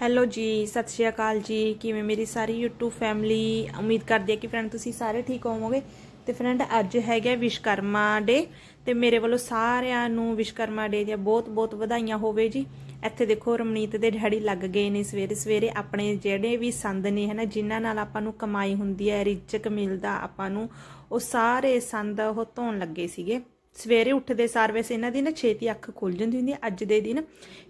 hello ਜੀ ਸਤਿ ਸ਼੍ਰੀ ਅਕਾਲ ਜੀ ਕਿਵੇਂ ਮੇਰੀ ਸਾਰੀ YouTube ਫੈਮਿਲੀ ਉਮੀਦ ਕਰਦੀ ਹੈ ਕਿ ਫਰੈਂਡ ਤੁਸੀਂ ਸਾਰੇ ਠੀਕ ਹੋਵੋਗੇ ਤੇ ਫਰੈਂਡ ਅੱਜ ਹੈਗਾ ਵਿਸ਼ਕਰਮਾ ਡੇ ਤੇ ਮੇਰੇ ਵੱਲੋਂ ਸਾਰਿਆਂ ਨੂੰ ਵਿਸ਼ਕਰਮਾ ਡੇ ਦੀਆਂ ਬਹੁਤ-ਬਹੁਤ ਵਧਾਈਆਂ ਹੋਵੇ ਜੀ ਇੱਥੇ ਦੇਖੋ ਰਮਨੀਤ ਦੇ ਡੈਡੀ ਲੱਗ ਗਏ ਨੇ ਸਵੇਰੇ ਸਵੇਰੇ ਆਪਣੇ ਜਿਹੜੇ ਵੀ ਸੰਦ ਨੇ ਹਨਾ ਜਿਨ੍ਹਾਂ ਨਾਲ ਆਪਾਂ ਨੂੰ ਕਮਾਈ ਹੁੰਦੀ ਹੈ ਰਿਜਕ ਮਿਲਦਾ ਆਪਾਂ ਨੂੰ ਉਹ ਸਾਰੇ ਸੰਦ ਉਹ ਧੋਣ ਲੱਗੇ ਸੀਗੇ ਸਵੇਰੇ ਉੱਠਦੇ ਸਾਰ ਵੈਸੇ ਇਹਨਾਂ ਦੀ ਨਾ ਛੇਤੀ ਅੱਖ ਖੁੱਲ ਜਾਂਦੀ ਹੁੰਦੀ ਹੈ ਅੱਜ ਦੇ ਦਿਨ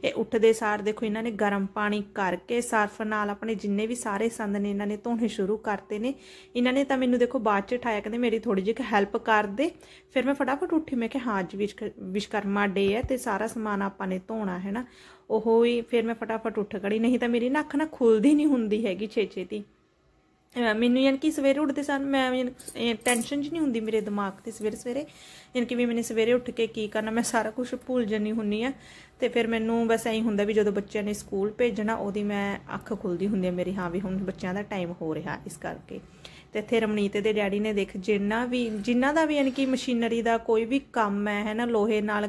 ਇਹ ਉੱਠਦੇ ਸਾਰ ਦੇਖੋ ਇਹਨਾਂ ਨੇ ਗਰਮ ਪਾਣੀ ਕਰਕੇ ਸਰਫ ਨਾਲ ਆਪਣੇ ਜਿੰਨੇ ਵੀ ਸਾਰੇ ਸੰਦ ਨੇ ਇਹਨਾਂ ਨੇ ਧੋਣੇ ਸ਼ੁਰੂ ਕਰਤੇ ਨੇ ਇਹਨਾਂ ਨੇ ਤਾਂ ਮੈਨੂੰ ਦੇਖੋ ਬਾਅਦ ਚ ਠਾਇਆ ਕਹਿੰਦੇ ਮੇਰੀ ਥੋੜੀ ਜਿਹੀ ਹੈਲਪ ਕਰ ਦੇ ਫਿਰ ਮੈਂ ਫਟਾਫਟ ਉੱਠੀ ਮੈਂ ਕਿ ਹਾਂ ਅੱਜ ਵਿਸ਼ਕਰਮਾ ਡੇ ਹੈ ਤੇ ਸਾਰਾ ਸਮਾਨ ਆਪਾਂ ਨੇ ਧੋਣਾ ਹੈ ਨਾ ਉਹ ਹੀ ਫਿਰ ਮੈਂ ਫਟਾਫਟ ਉੱਠ ਗੜੀ ਨਹੀਂ ਤਾਂ ਮੇਰੀ ਨੱਖ ਨਾ ਖੁੱਲਦੀ ਨਹੀਂ ਹੁੰਦੀ ਹੈਗੀ ਛੇ ਦੀ ਮੈਨੂੰ ਯਾਨੀ ਕਿ ਸਵੇਰੇ ਉੱਠਦੇ ਸਨ ਮੈਂ ਟੈਨਸ਼ਨ ਜੀ ਨਹੀਂ ਹੁੰਦੀ ਮੇਰੇ ਦਿਮਾਗ ਤੇ ਸਵੇਰੇ ਸਵੇਰੇ ਯਾਨੀ ਕਿ ਵੀ ਮੈਨੇ ਸਵੇਰੇ ਉੱਠ ਕੇ ਕੀ ਕਰਨਾ ਮੈਂ ਸਾਰਾ ਕੁਝ ਭੁੱਲ ਜੰਨੀ ਹੁੰਨੀ ਆ ਤੇ ਫਿਰ ਮੈਨੂੰ ਬਸ ਐਂ ਹੁੰਦਾ ਵੀ ਜਦੋਂ ਬੱਚਿਆਂ ਨੇ ਸਕੂਲ ਭੇਜਣਾ ਉਹਦੀ ਮੈਂ ਅੱਖ ਖੁੱਲਦੀ ਹੁੰਦੀ ਆ ਮੇਰੀ ਹਾਂ ਵੀ ਹੁਣ ਬੱਚਿਆਂ ਦਾ ਟਾਈਮ ਹੋ ਰਿਹਾ ਇਸ ਕਰਕੇ ਤੇ ਇੱਥੇ ਰਮਨੀਤ ਦੇ ਡੈਡੀ ਨੇ ਦੇਖ ਜਿੰਨਾ ਵੀ ਜਿੰਨਾ ਦਾ ਵੀ ਯਾਨੀ ਕਿ ਮਸ਼ੀਨਰੀ ਦਾ ਕੋਈ ਵੀ ਕੰਮ ਹੈ ਹੈਨਾ ਲੋਹੇ ਨਾਲ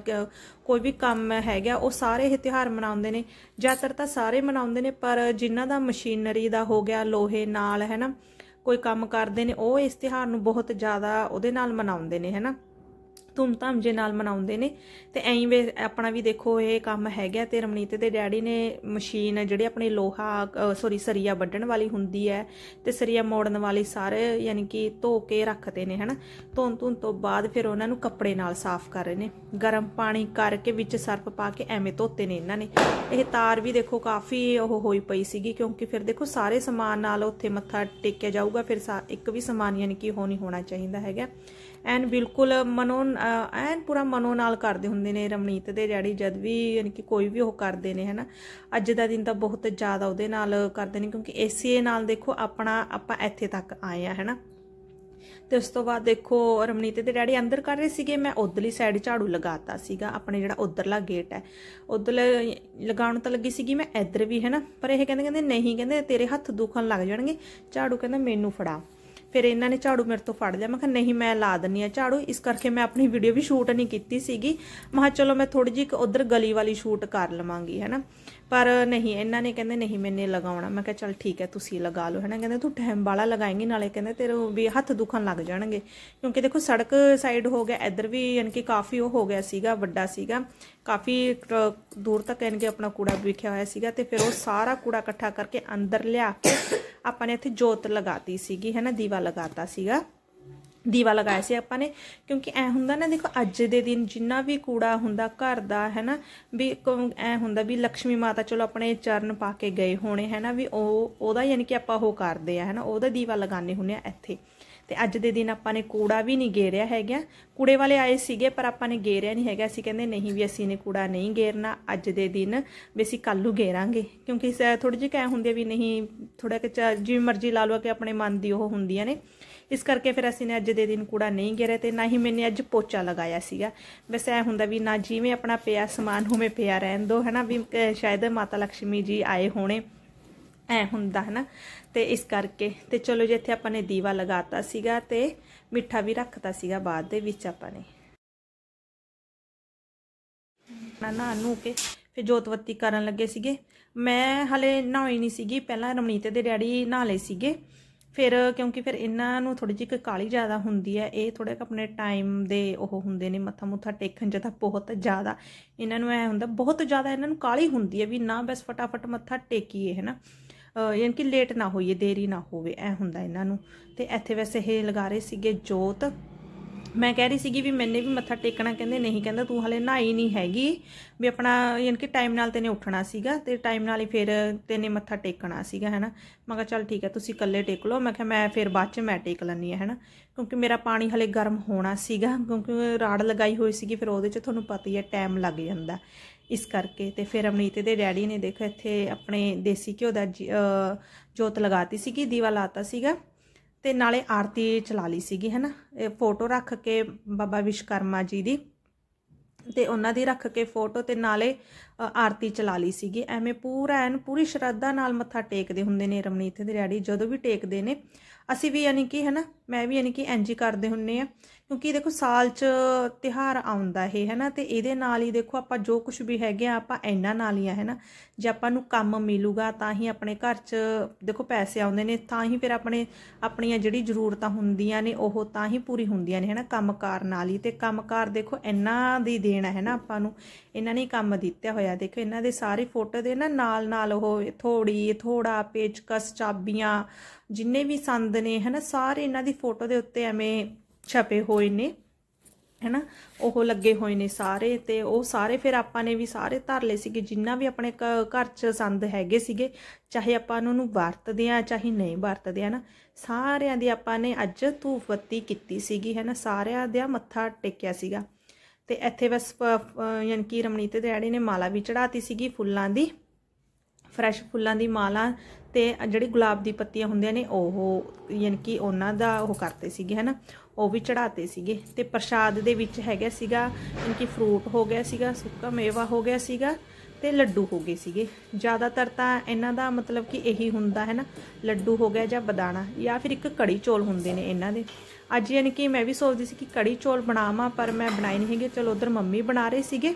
ਕੋਈ ਵੀ ਕੰਮ ਹੈਗਾ ਉਹ ਸਾਰੇ ਇਹ ਤਿਹਾਰ ਮਨਾਉਂਦੇ ਨੇ ਜ਼ਿਆਦਾਤਰ ਤਾਂ ਸਾਰੇ ਮਨਾਉਂਦੇ ਨੇ ਪਰ ਜਿੰਨਾ ਦਾ ਮਸ਼ੀਨਰੀ ਦਾ ਹੋ ਗਿਆ ਲੋਹੇ ਨਾਲ ਹੈਨਾ ਕੋਈ ਕੰਮ ਕਰਦੇ ਨੇ ਉਹ ਇਸ ਤਿਹਾਰ ਨੂੰ ਬਹੁਤ ਜ਼ਿਆਦਾ ਉਹਦੇ ਨਾਲ ਮਨਾਉਂਦੇ ਨੇ ਹੈਨਾ ਧੂਮਧਾਮ ਜੇ ਨਾਲ ਮਨਾਉਂਦੇ ਨੇ ਤੇ ਐਂ ਵੀ ਆਪਣਾ ਵੀ ਦੇਖੋ ਇਹ ਕੰਮ ਹੈਗਾ ਤੇ ਰਮਨੀਤ ਦੇ ਡੈਡੀ ਨੇ ਮਸ਼ੀਨ ਜਿਹੜੇ ਆਪਣੇ ਲੋਹਾ ਸੌਰੀ ਸਰੀਆ ਵੱਢਣ ਵਾਲੀ ਹੁੰਦੀ ਹੈ ਤੇ ਸਰੀਆ ਮੋੜਨ ਵਾਲੀ ਸਾਰੇ ਯਾਨੀ ਕਿ ਧੋ ਕੇ ਰੱਖਦੇ ਨੇ ਹਨਾ ਧੋਣ ਧੋਣ ਤੋਂ ਬਾਅਦ ਫਿਰ ਉਹਨਾਂ ਨੂੰ ਕੱਪੜੇ ਨਾਲ ਸਾਫ਼ ਕਰ ਰਹੇ ਨੇ ਗਰਮ ਪਾਣੀ ਕਰਕੇ ਵਿੱਚ ਸਰਫ ਪਾ ਕੇ ਐਵੇਂ ਧੋਤੇ ਨੇ ਇਹਨਾਂ ਨੇ ਇਹ ਤਾਰ ਵੀ ਦੇਖੋ ਕਾਫੀ ਉਹ ਹੋਈ ਪਈ ਸੀਗੀ ਕਿਉਂਕਿ ਫਿਰ ਦੇਖੋ ਸਾਰੇ ਸਮਾਨ ਨਾਲ ਉੱਥੇ ਮੱਥਾ ਟੇਕਿਆ ਜਾਊਗਾ ਫਿਰ ਇੱਕ ਵੀ ਸਮਾਨ ਯਾਨੀ ਕਿ ਹੋ ਨਹੀਂ ਹੋਣਾ ਚਾਹੀਦਾ ਹੈਗਾ ਐਨ ਬਿਲਕੁਲ ਮਨੋ ਐਨ ਪੂਰਾ ਮਨੋ ਨਾਲ ਕਰਦੇ ਹੁੰਦੇ ਨੇ ਰਮਨੀਤ ਦੇ ਡੈਡੀ ਜਦ ਵੀ ਯਾਨੀ ਕਿ ਕੋਈ ਵੀ ਉਹ ਕਰਦੇ ਨੇ ਹਨਾ ਅੱਜ ਦਾ ਦਿਨ ਤਾਂ ਬਹੁਤ ਜ਼ਿਆਦਾ ਉਹਦੇ ਨਾਲ ਕਰਦੇ ਨੇ ਕਿਉਂਕਿ ਏਸੀਏ ਨਾਲ ਦੇਖੋ ਆਪਣਾ ਆਪਾਂ ਇੱਥੇ ਤੱਕ ਆਏ ਆ ਹਨਾ ਤੇ ਉਸ ਤੋਂ ਬਾਅਦ ਦੇਖੋ ਰਮਨੀਤ ਦੇ ਡੈਡੀ ਅੰਦਰ ਕਰ ਰਹੇ ਸੀਗੇ ਮੈਂ ਉਧਰਲੀ ਸਾਈਡ ਝਾੜੂ ਲਗਾਤਾ ਸੀਗਾ ਆਪਣੇ ਜਿਹੜਾ ਉਧਰਲਾ ਗੇਟ ਹੈ ਉਧਰ ਲਗਾਉਣ ਤਾਂ ਲੱਗੀ ਸੀਗੀ ਮੈਂ ਇੱਧਰ ਵੀ ਹੈ ਨਾ ਪਰ ਇਹ ਕਹਿੰਦੇ ਕਹਿੰਦੇ ਨਹੀਂ ਕਹਿੰਦੇ ਤੇਰੇ ਹੱਥ ਦੁਖਣ ਲੱਗ ਜਾਣਗੇ ਝਾੜੂ ਕਹਿੰਦਾ ਮੈਨੂੰ ਫੜਾ ਫਿਰ ਇਹਨਾਂ ਨੇ ਝਾੜੂ ਮੇਰੇ ਤੋਂ ਫੜ ਲਿਆ ਮੈਂ ਕਿਹਾ ਨਹੀਂ ਮੈਂ ਲਾ ਦਿੰਨੀ ਆ ਝਾੜੂ ਇਸ ਕਰਕੇ ਮੈਂ ਆਪਣੀ ਵੀਡੀਓ ਵੀ ਸ਼ੂਟ ਨਹੀਂ ਕੀਤੀ ਸੀਗੀ ਮੈਂ ਕਿਹਾ ਚਲੋ ਮੈਂ ਥੋੜੀ ਜਿਹੀ ਉਧਰ ਗਲੀ ਵਾਲੀ ਸ਼ੂਟ ਕਰ ਲਵਾਂਗੀ ਹੈਨਾ ਪਰ ਨਹੀਂ ਇਹਨਾਂ ਨੇ ਕਹਿੰਦੇ ਨਹੀਂ ਮੈਨੇ ਲਗਾਉਣਾ ਮੈਂ ਕਿਹਾ ਚਲ ਠੀਕ ਹੈ ਤੁਸੀਂ ਲਗਾ ਲਓ ਹਨਾ ਕਹਿੰਦੇ ਤੂੰ ਟਾਈਮ ਬਾਲਾ ਲਗਾਏਂਗੀ ਨਾਲੇ ਕਹਿੰਦੇ ਤੇਰੇ ਵੀ ਹੱਥ ਦੁਖਣ ਲੱਗ ਜਾਣਗੇ ਕਿਉਂਕਿ ਦੇਖੋ ਸੜਕ ਸਾਈਡ ਹੋ ਗਿਆ ਇੱਧਰ ਵੀ ਯਾਨੀ ਕਿ ਕਾਫੀ ਉਹ ਹੋ ਗਿਆ ਸੀਗਾ ਵੱਡਾ ਸੀਗਾ ਕਾਫੀ ਦੂਰ ਤੱਕ ਯਾਨੀ ਕਿ ਆਪਣਾ ਕੂੜਾ ਵਿਖਿਆ ਹੋਇਆ ਸੀਗਾ ਤੇ ਫਿਰ ਉਹ ਸਾਰਾ ਕੂੜਾ ਇਕੱਠਾ ਕਰਕੇ ਅੰਦਰ ਲਿਆ ਕੇ ਆਪਾਂ ਨੇ ਇੱਥੇ ਜੋਤ ਲਗਾਤੀ ਸੀਗੀ ਹਨਾ ਦੀਵਾ ਲਗਾਤਾ ਸੀਗਾ ਦੀਵਾ ਲਗਾਇਆ ਸੀ ਆਪਾਂ ਨੇ ਕਿਉਂਕਿ ਐ ਹੁੰਦਾ ਨਾ ਦੇਖੋ ਅੱਜ ਦੇ ਦਿਨ ਜਿੰਨਾ ਵੀ ਕੂੜਾ ਹੁੰਦਾ ਘਰ ਦਾ ਹੈਨਾ ਵੀ ਐ ਹੁੰਦਾ ਵੀ ਲక్ష్ਮੀ ਮਾਤਾ ਚਲੋ ਆਪਣੇ ਚਰਨ ਪਾ ਕੇ ਗਏ ਹੋਣੇ ਹੈਨਾ ਵੀ ਉਹ ਉਹਦਾ ਯਾਨੀ ਕਿ ਆਪਾਂ ਉਹ ਕਰਦੇ ਆ ਹੈਨਾ ਉਹਦਾ ਦੀਵਾ ਲਗਾਣੇ ਹੁੰਨੇ ਆ ਇੱਥੇ ਤੇ ਅੱਜ ਦੇ ਦਿਨ ਆਪਾਂ ਨੇ ਕੂੜਾ ਵੀ ਨਹੀਂ ਗੇਰਿਆ ਹੈਗਾ ਕੂੜੇ ਵਾਲੇ ਆਏ ਸੀਗੇ ਪਰ ਆਪਾਂ ਨੇ ਗੇਰਿਆ ਨਹੀਂ ਹੈਗਾ ਅਸੀਂ ਕਹਿੰਦੇ ਨਹੀਂ ਵੀ ਅਸੀਂ ਨੇ ਕੂੜਾ ਨਹੀਂ ਗੇਰਨਾ ਅੱਜ ਦੇ ਦਿਨ ਵੀ ਅਸੀਂ ਕੱਲ ਨੂੰ ਗੇਰਾਂਗੇ ਕਿਉਂਕਿ ਥੋੜੀ ਜਿਹੀ ਕਹਿ ਹੁੰਦੀ ਵੀ ਨਹੀਂ ਥੋੜਾ ਕਿ ਜਿਵੇਂ ਮਰਜ਼ੀ ਲਾ ਲਵਾ ਕੇ ਆਪਣੇ ਮਨ ਦੀ ਉਹ ਹੁੰਦੀਆਂ ਨੇ ਇਸ ਕਰਕੇ ਫਿਰ ਅਸੀਂ ਨੇ ਅੱਜ ਦੇ ਦਿਨ ਕੂੜਾ ਨਹੀਂ ਗੇਰਿਆ ਤੇ ਨਾ ਹੀ ਮੈਨੇ ਅੱਜ ਪੋਚਾ ਲਗਾਇਆ ਸੀਗਾ ਵੈਸੇ ਐ ਹੁੰਦਾ ਵੀ ਨਾ ਜਿਵੇਂ ਆਪਣਾ ਪਿਆ ਸਮਾਨ ਹੋਵੇਂ ਪਿਆ ਰਹਿਣ ਦੋ ਹਨਾ ਵੀ ਸ਼ਾਇਦ ਮਾਤਾ ਲక్ష్ਮੀ ਜੀ ਆਏ ਹੋਣੇ ਐ ਹੁੰਦਾ ਹੈ ਨਾ ਤੇ ਇਸ ਕਰਕੇ ਤੇ ਚਲੋ ਜੇ ਇੱਥੇ ਆਪਾਂ ਨੇ ਦੀਵਾ ਲਗਾਤਾ ਸੀਗਾ ਤੇ ਮਿੱਠਾ ਵੀ ਰੱਖਤਾ ਸੀਗਾ ਬਾਅਦ ਦੇ ਵਿੱਚ ਆਪਾਂ ਨੇ ਨਾ ਨਾ ਨੂੰ ਕੇ ਫਿਰ ਜੋਤਵਤੀ ਕਰਨ ਲੱਗੇ ਸੀਗੇ ਮੈਂ ਹਲੇ ਨਹਾਈ ਨਹੀਂ ਸੀਗੀ ਪਹਿਲਾਂ ਰਮਣੀਤੇ ਦੇ ਡੈਡੀ ਨਹਾ ਲਏ ਸੀਗੇ ਫਿਰ ਕਿਉਂਕਿ ਫਿਰ ਇਹਨਾਂ ਨੂੰ ਥੋੜੀ ਜਿਹੀ ਕਾਲੀ ਜ਼ਿਆਦਾ ਹੁੰਦੀ ਹੈ ਇਹ ਥੋੜੇ ਆਪਣੇ ਟਾਈਮ ਦੇ ਉਹ ਹੁੰਦੇ ਨੇ ਮੱਥਾ ਮੁੱਥਾ ਟੇਕਣ ਤਾਂ ਬਹੁਤ ਜ਼ਿਆਦਾ ਇਹਨਾਂ ਨੂੰ ਐ ਹੁੰਦਾ ਬਹੁਤ ਜ਼ਿਆਦਾ ਇਹਨਾਂ ਨੂੰ ਕਾਲੀ ਹੁੰਦੀ ਹੈ ਵੀ ਨਾ ਬਸ ਫਟਾਫਟ ਮੱਥਾ ਟੇਕੀਏ ਹੈ ਨਾ ਯਾਨੀ ਕਿ ਲੇਟ ਨਾ ਹੋਈਏ ਦੇਰੀ ਨਾ ਹੋਵੇ ਐ ਹੁੰਦਾ ਇਹਨਾਂ ਨੂੰ ਤੇ ਇੱਥੇ ਵੈਸੇ ਇਹ ਲਗਾ ਰਹੇ ਸੀਗੇ ਜੋਤ ਮੈਂ ਕਹਿ ਰਹੀ ਸੀਗੀ ਵੀ ਮੈਨੇ ਵੀ ਮੱਥਾ ਟੇਕਣਾ ਕਹਿੰਦੇ ਨਹੀਂ ਕਹਿੰਦਾ ਤੂੰ ਹਲੇ ਨਹਾਈ ਨਹੀਂ ਹੈਗੀ ਵੀ ਆਪਣਾ ਯਾਨੀ ਕਿ ਟਾਈਮ ਨਾਲ ਤੈਨੇ ਉੱਠਣਾ ਸੀਗਾ ਤੇ ਟਾਈਮ ਨਾਲ ਹੀ ਫਿਰ ਤੈਨੇ ਮੱਥਾ ਟੇਕਣਾ ਸੀਗਾ ਹੈਨਾ ਮੈਂ ਕਿਹਾ ਚੱਲ ਠੀਕ ਹੈ ਤੁਸੀਂ ਇਕੱਲੇ ਟੇਕ ਲਓ ਮੈਂ ਕਿਹਾ ਮੈਂ ਫਿਰ ਬਾਅਦ ਚ ਮੈਂ ਟੇਕ ਲੈਣੀ ਹੈ ਹੈਨਾ ਕਿਉਂਕਿ ਮੇਰਾ ਪਾਣੀ ਹਲੇ ਗਰਮ ਹੋਣਾ ਸੀਗਾ ਕਿਉਂਕਿ ਰਾੜ ਲਗਾਈ ਹੋਈ ਸੀਗੀ ਫਿਰ ਉਹਦੇ ਚ ਤੁਹਾਨੂੰ ਪਤਾ ਹੀ ਹੈ ਟਾਈਮ ਲੱਗ ਜਾਂਦਾ ਇਸ ਕਰਕੇ ਤੇ ਫਿਰ ਅਮਨੀਤ ਦੇ ਡੈਡੀ ਨੇ ਦੇਖੋ ਇੱਥੇ ਆਪਣੇ ਦੇਸੀ ਘਿਓ ਦਾ ਜੋਤ ਲਗਾਤੀ ਸੀਗੀ ਦੀਵਾ ਲਾਤਾ ਸੀਗਾ ਤੇ ਨਾਲੇ ਆਰਤੀ ਚਲਾ ਲਈ ਸੀਗੀ ਹੈਨਾ ਫੋਟੋ ਰੱਖ ਕੇ ਬਾਬਾ ਵਿਸ਼ਕਰਮਾ ਜੀ ਦੀ ਤੇ ਉਹਨਾਂ ਦੀ ਰੱਖ ਕੇ ਫੋਟੋ ਤੇ ਨਾਲੇ ਆਰਤੀ ਚਲਾ ਲਈ ਸੀਗੀ ਐਵੇਂ ਪੂਰਾ ਐਨ ਪੂਰੀ ਸ਼ਰਧਾ ਨਾਲ ਮੱਥਾ ਟੇਕਦੇ ਹੁੰਦੇ ਨੇ ਰਮਨੀਤ ਦੇ ਰੈਡੀ ਜਦੋਂ ਵੀ ਟੇਕਦੇ ਨੇ ਅਸੀਂ ਵੀ ਯਾਨੀ ਕਿ ਹੈਨਾ ਮੈਂ ਵੀ ਯਾਨੀ ਕਿ ਐਂਜੀ ਹੀ ਕਰਦੇ ਹੁੰਨੇ ਆ ਕਿਉਂਕਿ ਦੇਖੋ ਸਾਲ 'ਚ ਤਿਹਾਰ ਆਉਂਦਾ ਹੈ ਹੈਨਾ ਤੇ ਇਹਦੇ ਨਾਲ ਹੀ ਦੇਖੋ ਆਪਾਂ ਜੋ ਕੁਝ ਵੀ ਹੈਗੇ ਆ ਆਪਾਂ ਇਹਨਾਂ ਨਾਲ ਹੀ ਆ ਹੈਨਾ ਜੇ ਆਪਾਂ ਨੂੰ ਕੰਮ ਮਿਲੂਗਾ ਤਾਂ ਹੀ ਆਪਣੇ ਘਰ 'ਚ ਦੇਖੋ ਪੈਸੇ ਆਉਂਦੇ ਨੇ ਤਾਂ ਹੀ ਫਿਰ ਆਪਣੇ ਆਪਣੀਆਂ ਜਿਹੜੀ ਜ਼ਰੂਰਤਾਂ ਹੁੰਦੀਆਂ ਨੇ ਉਹ ਤਾਂ ਹੀ ਪੂਰੀ ਹੁੰਦੀਆਂ ਨੇ ਹੈਨਾ ਕੰਮਕਾਰ ਨਾਲ ਹੀ ਤੇ ਕੰਮਕਾਰ ਦੇਖੋ ਇੰਨਾ ਦੀ ਦੇਣਾ ਹੈਨਾ ਆਪਾਂ ਨੂੰ ਇਹਨਾਂ ਨੇ ਕੰਮ ਦਿੱਤਾ ਹੋਇਆ ਦੇਖੋ ਇਹਨਾਂ ਦੇ ਸਾਰੇ ਫੋਟੋ ਦੇ ਨਾ ਨਾਲ ਨਾਲ ਉਹ ਥੋੜੀ ਥੋੜਾ ਪੇਚਕਸ ਚਾਬੀਆਂ ਜਿੰਨੇ ਵੀ ਸੰਦ ਨੇ ਹਨਾ ਸਾਰੇ ਇਹਨਾਂ ਦੀ ਫੋਟੋ ਦੇ ਉੱਤੇ ਐਵੇਂ ਛਪੇ ਹੋਏ ਨੇ ਹਨਾ ਉਹ ਲੱਗੇ ਹੋਏ ਨੇ ਸਾਰੇ ਤੇ ਉਹ ਸਾਰੇ ਫਿਰ ਆਪਾਂ ਨੇ ਵੀ ਸਾਰੇ ਧਰ ਲਏ ਸੀਗੇ ਜਿੰਨਾ ਵੀ ਆਪਣੇ ਘਰ 'ਚ ਸੰਦ ਹੈਗੇ ਸੀਗੇ ਚਾਹੇ ਆਪਾਂ ਉਹਨੂੰ ਵਰਤਦੇ ਆ ਚਾਹੇ ਨਹੀਂ ਵਰਤਦੇ ਆ ਨਾ ਸਾਰਿਆਂ ਦੀ ਆਪਾਂ ਨੇ ਅੱਜ ਧੂਫ ਬੱਤੀ ਕੀਤੀ ਸੀਗੀ ਹਨਾ ਸਾਰਿਆਂ ਦਾ ਮੱਥਾ ਟੇਕਿਆ ਸੀਗਾ ਤੇ ਇੱਥੇ ਬਸ ਯਾਨੀ ਕਿ ਤੇ ਦਿਹਾੜੀ ਨੇ ਮਾਲਾ ਵੀ ਚੜਾਤੀ ਸੀਗੀ ਫੁੱਲਾਂ ਦੀ ਫਰੈਸ਼ ਫੁੱਲਾਂ ਦੀ ਮਾਲਾ ਤੇ ਜਿਹੜੀ ਗੁਲਾਬ ਦੀ ਪੱਤੀਆਂ ਹੁੰਦੀਆਂ ਨੇ ਉਹ ਯਾਨੀ ਕਿ ਉਹਨਾਂ ਦਾ ਉਹ ਕਰਤੇ ਸੀਗੇ ਹਨਾ ਉਹ ਵੀ ਚੜਾਤੇ ਸੀਗੇ ਤੇ ਪ੍ਰਸ਼ਾਦ ਦੇ ਵਿੱਚ ਹੈਗਾ ਸੀਗਾ ਯਾਨੀ ਕਿ ਫਰੂਟ ਹੋ ਗਿਆ ਸੀਗਾ ਸੁੱਕਾ ਮੇਵਾ ਹੋ ਗਿਆ ਸੀਗਾ ਤੇ ਲੱਡੂ ਹੋ ਗਏ ਸੀਗੇ ਜ਼ਿਆਦਾਤਰ ਤਾਂ ਇਹਨਾਂ ਦਾ ਮਤਲਬ ਕਿ ਇਹੀ ਹੁੰਦਾ ਹੈ ਨਾ ਲੱਡੂ ਹੋ ਗਿਆ ਜਾਂ ਬਦਾਣਾ ਜਾਂ ਫਿਰ ਇੱਕ ਕੜੀ ਚੋਲ ਹੁੰਦੇ ਨੇ ਇਹਨਾਂ ਦੇ ਅੱਜ ਯਾਨੀ ਕਿ ਮੈਂ ਵੀ ਸੋਚਦੀ ਸੀ ਕਿ ਕੜੀ ਚੋਲ ਬਣਾਵਾਂ ਪਰ ਮੈਂ ਬਣਾਈ ਨਹੀਂ ਹੈਗੇ ਚਲੋ ਉਧਰ ਮੰਮੀ ਬਣਾ ਰਹੇ ਸੀਗੇ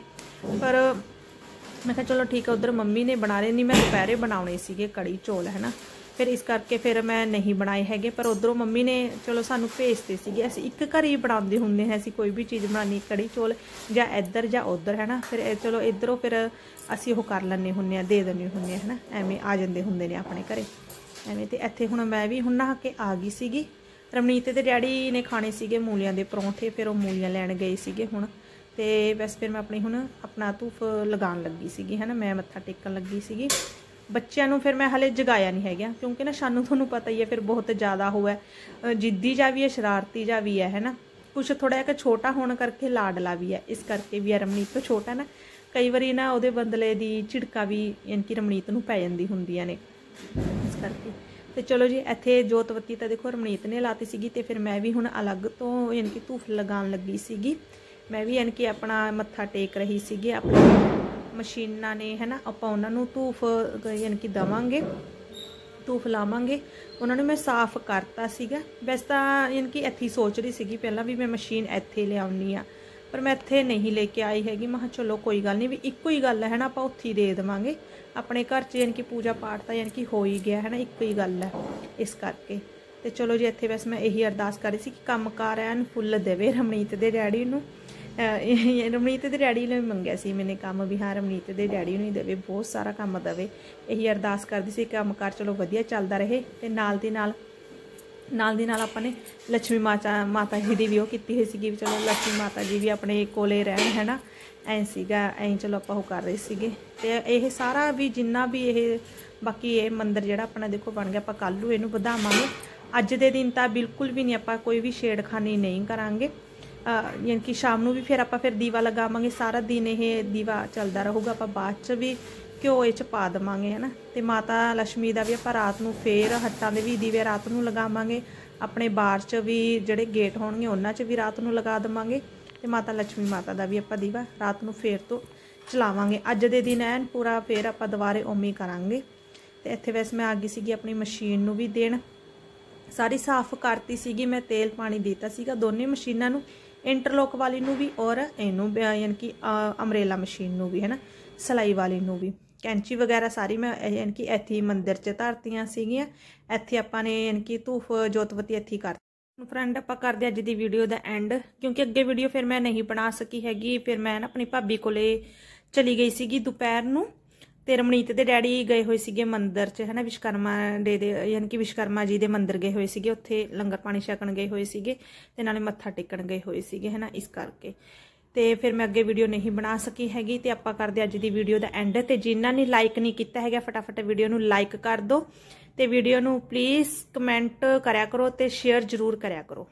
ਪਰ ਮੈਂ ਕਿਹਾ ਚਲੋ ਠੀਕ ਹੈ ਉਧਰ ਮੰਮੀ ਨੇ ਬਣਾ ਰਹੇ ਨਹੀਂ ਮੈਂ ਦੁਪਹਿਰੇ ਬਣਾਉਣੇ ਸੀਗੇ ਕੜੀ ਚੋਲ ਹੈ ਨਾ ਫਿਰ ਇਸ ਕਰਕੇ ਫਿਰ ਮੈਂ ਨਹੀਂ ਬਣਾਏ ਹੈਗੇ ਪਰ ਉਧਰੋਂ ਮੰਮੀ ਨੇ ਚਲੋ ਸਾਨੂੰ ਭੇਜਦੇ ਸੀਗੇ ਅਸੀਂ ਇੱਕ ਘਰ ਹੀ ਬਣਾਉਂਦੇ ਹੁੰਦੇ ਹਾਂ ਅਸੀਂ ਕੋਈ ਵੀ ਚੀਜ਼ ਬਣਾਣੀ ਕੜੀ ਚੋਲ ਜਾਂ ਇੱਧਰ ਜਾਂ ਉੱਧਰ ਹੈਨਾ ਫਿਰ ਚਲੋ ਇੱਧਰੋਂ ਫਿਰ ਅਸੀਂ ਉਹ ਕਰ ਲੈਣੇ ਹੁੰਨੇ ਆ ਦੇ ਦਿੰਨੇ ਹੁੰਨੇ ਆ ਹੈਨਾ ਐਵੇਂ ਆ ਜਾਂਦੇ ਹੁੰਦੇ ਨੇ ਆਪਣੇ ਘਰੇ ਐਵੇਂ ਤੇ ਇੱਥੇ ਹੁਣ ਮੈਂ ਵੀ ਹੁਣ ਨਹਾ ਕੇ ਆ ਗਈ ਸੀਗੀ ਰਮਨੀਤ ਤੇ ਡੈਡੀ ਨੇ ਖਾਣੇ ਸੀਗੇ ਮੂਲੀਆਂ ਦੇ ਪਰੌਂਠੇ ਫਿਰ ਉਹ ਮੂਲੀਆਂ ਲੈਣ ਗਏ ਸੀਗੇ ਹੁਣ ਤੇ ਬਸ ਫਿਰ ਮੈਂ ਆਪਣੀ ਹੁਣ ਆਪਣਾ ਧੂਫ ਲਗਾਉਣ ਲੱਗੀ ਸੀਗੀ ਹੈਨਾ ਮੈਂ ਮੱਥਾ ਟੇਕਣ ਲੱਗੀ ਸੀਗੀ ਬੱਚਿਆਂ ਨੂੰ ਫਿਰ ਮੈਂ ਹਲੇ ਜਗਾਇਆ ਨਹੀਂ ਹੈਗਾ ਕਿਉਂਕਿ ਨਾ ਸਾਨੂੰ ਤੁਹਾਨੂੰ ਪਤਾ ਹੀ ਹੈ ਫਿਰ ਬਹੁਤ ਜ਼ਿਆਦਾ ਹੋਇਆ ਜਿੱਦੀ ਜਾ ਵੀ ਹੈ ਸ਼ਰਾਰਤੀ ਜਾ ਵੀ ਹੈ ਹੈਨਾ ਕੁਝ ਥੋੜਾ ਜਿਹਾ ਛੋਟਾ ਹੋਣ ਕਰਕੇ ਲਾਡਲਾ ਵੀ ਹੈ ਇਸ ਕਰਕੇ ਵੀ ਰਮਨੀਤ ਤੋਂ ਛੋਟਾ ਨਾ ਕਈ ਵਾਰੀ ਨਾ ਉਹਦੇ ਬੰਦਲੇ ਦੀ ਝਿੜਕਾ ਵੀ ਇਨਕੀ ਰਮਨੀਤ ਨੂੰ ਪੈ ਜਾਂਦੀ ਹੁੰਦੀਆਂ ਨੇ ਇਸ ਕਰਕੇ ਤੇ ਚਲੋ ਜੀ ਇੱਥੇ ਜੋਤਵਤੀ ਤਾਂ ਦੇਖੋ ਰਮਨੀਤ ਨੇ ਲਾਤੀ ਸੀਗੀ ਤੇ ਫਿਰ ਮੈਂ ਵੀ ਹੁਣ ਅਲੱਗ ਤੋਂ ਇਨਕੀ ਧੂਫ ਲਗਾਉਣ ਲੱਗੀ ਸੀਗੀ ਮੈਂ ਵੀ ਇਨਕੀ ਆਪਣਾ ਮੱਥਾ ਟੇਕ ਰਹੀ ਸੀਗੀ ਆਪਣੇ ਮਸ਼ੀਨਾਂ ਨੇ ਹੈਨਾ ਆਪਾਂ ਉਹਨਾਂ ਨੂੰ ਧੂਫ ਯਾਨੀ ਕਿ ਦਵਾਂਗੇ ਧੂਫ ਲਾਵਾਂਗੇ ਉਹਨਾਂ ਨੂੰ ਮੈਂ ਸਾਫ਼ ਕਰਤਾ ਸੀਗਾ ਵੈਸੇ ਤਾਂ ਯਾਨੀ ਕਿ ਇੱਥੇ ਸੋਚ ਰਹੀ ਸੀਗੀ ਪਹਿਲਾਂ ਵੀ ਮੈਂ ਮਸ਼ੀਨ ਇੱਥੇ ਲਿਆਉਣੀ ਆ ਪਰ ਮੈਂ ਇੱਥੇ ਨਹੀਂ ਲੈ ਕੇ ਆਈ ਹੈਗੀ ਮਹਾਂ ਚਲੋ ਕੋਈ ਗੱਲ ਨਹੀਂ ਵੀ ਇੱਕੋ ਹੀ ਗੱਲ ਹੈ ਹੈਨਾ ਆਪਾਂ ਉੱਥੇ ਦੇ ਦੇਵਾਂਗੇ ਆਪਣੇ ਘਰ 'ਚ ਯਾਨੀ ਕਿ ਪੂਜਾ ਪਾਠ ਤਾਂ ਯਾਨੀ ਕਿ ਹੋ ਹੀ ਗਿਆ ਹੈਨਾ ਇੱਕੋ ਹੀ ਗੱਲ ਹੈ ਇਸ ਕਰਕੇ ਤੇ ਚਲੋ ਜੀ ਇੱਥੇ ਬਸ ਮੈਂ ਇਹੀ ਅਰਦਾਸ ਕਰ ਰਹੀ ਸੀ ਕਿ ਕੰਮਕਾਰ ਐਨ ਫੁੱਲ ਦੇਵੇ ਰਮਣੀਤ ਦੇ ਡੈਡੀ ਨੂੰ ਰਮਨੀਤ ਦੇ ਡੈਡੀ ਨੇ ਮੰਗਿਆ ਸੀ ਮੈਨੇ ਕੰਮ ਵੀ ਹਾਂ ਰਮਨੀਤ ਦੇ ਡੈਡੀ ਨੂੰ ਹੀ ਦੇਵੇ ਬਹੁਤ ਸਾਰਾ ਕੰਮ ਦੇਵੇ ਇਹੀ ਅਰਦਾਸ ਕਰਦੀ ਸੀ ਕੰਮ ਕਰ ਚਲੋ ਵਧੀਆ ਚੱਲਦਾ ਰਹੇ ਤੇ ਨਾਲ ਦੀ ਨਾਲ ਨਾਲ ਦੀ ਨਾਲ ਆਪਾਂ ਨੇ ਲక్ష్ਮੀ ਮਾਤਾ ਮਾਤਾ ਜੀ ਦੀ ਵੀ ਉਹ ਕੀਤੀ ਹੋਈ ਸੀਗੀ ਵੀ ਚਲੋ ਲక్ష్ਮੀ ਮਾਤਾ ਜੀ ਵੀ ਆਪਣੇ ਕੋਲੇ ਰਹਿਣ ਹੈਨਾ ਐਂ ਸੀਗਾ ਐਂ ਚਲੋ ਆਪਾਂ ਉਹ ਕਰ ਰਹੇ ਸੀਗੇ ਤੇ ਇਹ ਸਾਰਾ ਵੀ ਜਿੰਨਾ ਵੀ ਇਹ ਬਾਕੀ ਇਹ ਮੰਦਿਰ ਜਿਹੜਾ ਆਪਣਾ ਦੇਖੋ ਬਣ ਗਿਆ ਆਪਾਂ ਕੱਲ ਨੂੰ ਇਹਨੂੰ ਵਧਾਵਾਂਗੇ ਅੱਜ ਦੇ ਦਿਨ ਤਾਂ ਬਿਲਕੁਲ ਵੀ ਨਹੀਂ ਆਪਾਂ ਕੋਈ ਵੀ ਛੇੜਖਾਨੀ ਨਹੀਂ ਕਰਾਂਗੇ ਯਾਨੀ ਕਿ ਸ਼ਾਮ ਨੂੰ ਵੀ ਫਿਰ ਆਪਾਂ ਫਿਰ ਦੀਵਾ ਲਗਾਵਾਂਗੇ ਸਾਰਾ ਦਿਨ ਇਹ ਦੀਵਾ ਚੱਲਦਾ ਰਹੂਗਾ ਆਪਾਂ ਬਾਅਦ ਚ ਵੀ ਘਿਓ ਇਹ ਚ ਪਾ ਦਵਾਂਗੇ ਹਨਾ ਤੇ ਮਾਤਾ ਲక్ష్ਮੀ ਦਾ ਵੀ ਆਪਾਂ ਰਾਤ ਨੂੰ ਫੇਰ ਹੱਟਾਂ ਦੇ ਵੀ ਦੀਵੇ ਰਾਤ ਨੂੰ ਲਗਾਵਾਂਗੇ ਆਪਣੇ ਬਾਹਰ ਚ ਵੀ ਜਿਹੜੇ ਗੇਟ ਹੋਣਗੇ ਉਹਨਾਂ ਚ ਵੀ ਰਾਤ ਨੂੰ ਲਗਾ ਦਵਾਂਗੇ ਤੇ ਮਾਤਾ ਲక్ష్ਮੀ ਮਾਤਾ ਦਾ ਵੀ ਆਪਾਂ ਦੀਵਾ ਰਾਤ ਨੂੰ ਫੇਰ ਤੋਂ ਚਲਾਵਾਂਗੇ ਅੱਜ ਦੇ ਦਿਨ ਐਨ ਪੂਰਾ ਫੇਰ ਆਪਾਂ ਦੁਬਾਰੇ ਉਮੀ ਕਰਾਂਗੇ ਤੇ ਇੱਥੇ ਵੈਸੇ ਮੈਂ ਆ ਗਈ ਸੀਗੀ ਆਪਣੀ ਮਸ਼ੀਨ ਨੂੰ ਵੀ ਦੇਣ ਸਾਰੀ ਸਾਫ਼ ਕਰਤੀ ਸੀਗੀ ਮੈਂ ਤੇਲ ਪਾਣੀ ਦਿੱਤਾ ਸੀਗਾ ਦੋਨੇ ਮਸ਼ੀਨਾਂ ਨੂੰ ਇੰਟਰਲੋਕ ਵਾਲੀ ਨੂੰ ਵੀ ਔਰ ਇਹਨੂੰ ਯਾਨੀ ਕਿ ਅਮਰੇਲਾ ਮਸ਼ੀਨ ਨੂੰ ਵੀ ਹੈਨਾ ਸਲਾਈ ਵਾਲੀ ਨੂੰ ਵੀ ਕੈਂਚੀ ਵਗੈਰਾ ਸਾਰੀ ਮੈਂ ਯਾਨੀ ਕਿ ਇੱਥੇ ਮੰਦਿਰ 'ਚ ਧਰਤੀਆਂ ਸੀਗੀਆਂ ਇੱਥੇ ਆਪਾਂ ਨੇ ਯਾਨੀ ਕਿ ਧੂਫ ਜੋਤਵਤੀ ਇੱਥੇ ਕਰ ਫਰੈਂਡ ਆਪਾਂ ਕਰਦੇ ਅੱਜ ਦੀ ਵੀਡੀਓ ਦਾ ਐਂਡ ਕਿਉਂਕਿ ਅੱਗੇ ਵੀਡੀਓ ਫਿਰ ਮੈਂ ਨਹੀਂ ਬਣਾ ਸਕੀ ਹੈਗੀ ਫਿਰ ਮੈਂ ਆਪਣੀ ਭਾਬੀ ਕੋਲੇ ਚਲੀ ਗਈ ਸੀਗੀ ਦੁਪਹਿਰ ਨੂੰ ਤੇ ਰਮਣੀਤ ਦੇ ਡੈਡੀ ਗਏ ਹੋਏ ਸੀਗੇ ਮੰਦਿਰ 'ਚ ਹੈਨਾ ਵਿਸ਼ਕਰਮਾ ਦੇ ਦੇ ਯਾਨੀ ਕਿ ਵਿਸ਼ਕਰਮਾ ਜੀ ਦੇ ਮੰਦਿਰ ਗਏ ਹੋਏ ਸੀਗੇ ਉੱਥੇ ਲੰਗਰ ਪਾਣੀ ਛਕਣ ਗਏ ਹੋਏ ਸੀਗੇ ਤੇ ਨਾਲੇ ਮੱਥਾ ਟੇਕਣ ਗਏ ਹੋਏ ਸੀਗੇ ਹੈਨਾ ਇਸ ਕਰਕੇ ਤੇ ਫਿਰ ਮੈਂ ਅੱਗੇ ਵੀਡੀਓ ਨਹੀਂ ਬਣਾ ਸਕੀ ਹੈਗੀ ਤੇ ਆਪਾਂ ਕਰਦੇ ਅੱਜ ਦੀ ਵੀਡੀਓ ਦਾ ਐਂਡ ਤੇ ਜਿਨ੍ਹਾਂ ਨੇ ਲਾਈਕ ਨਹੀਂ ਕੀਤਾ ਹੈਗਾ ਫਟਾਫਟ ਵੀਡੀਓ ਨੂੰ ਲਾਈਕ ਕਰ ਦਿਓ ਤੇ ਵੀਡੀਓ ਨੂੰ ਪਲੀਜ਼ ਕਮੈਂਟ ਕਰਿਆ ਕਰੋ ਤੇ ਸ਼ੇਅਰ ਜ਼ਰੂਰ ਕਰਿਆ ਕਰੋ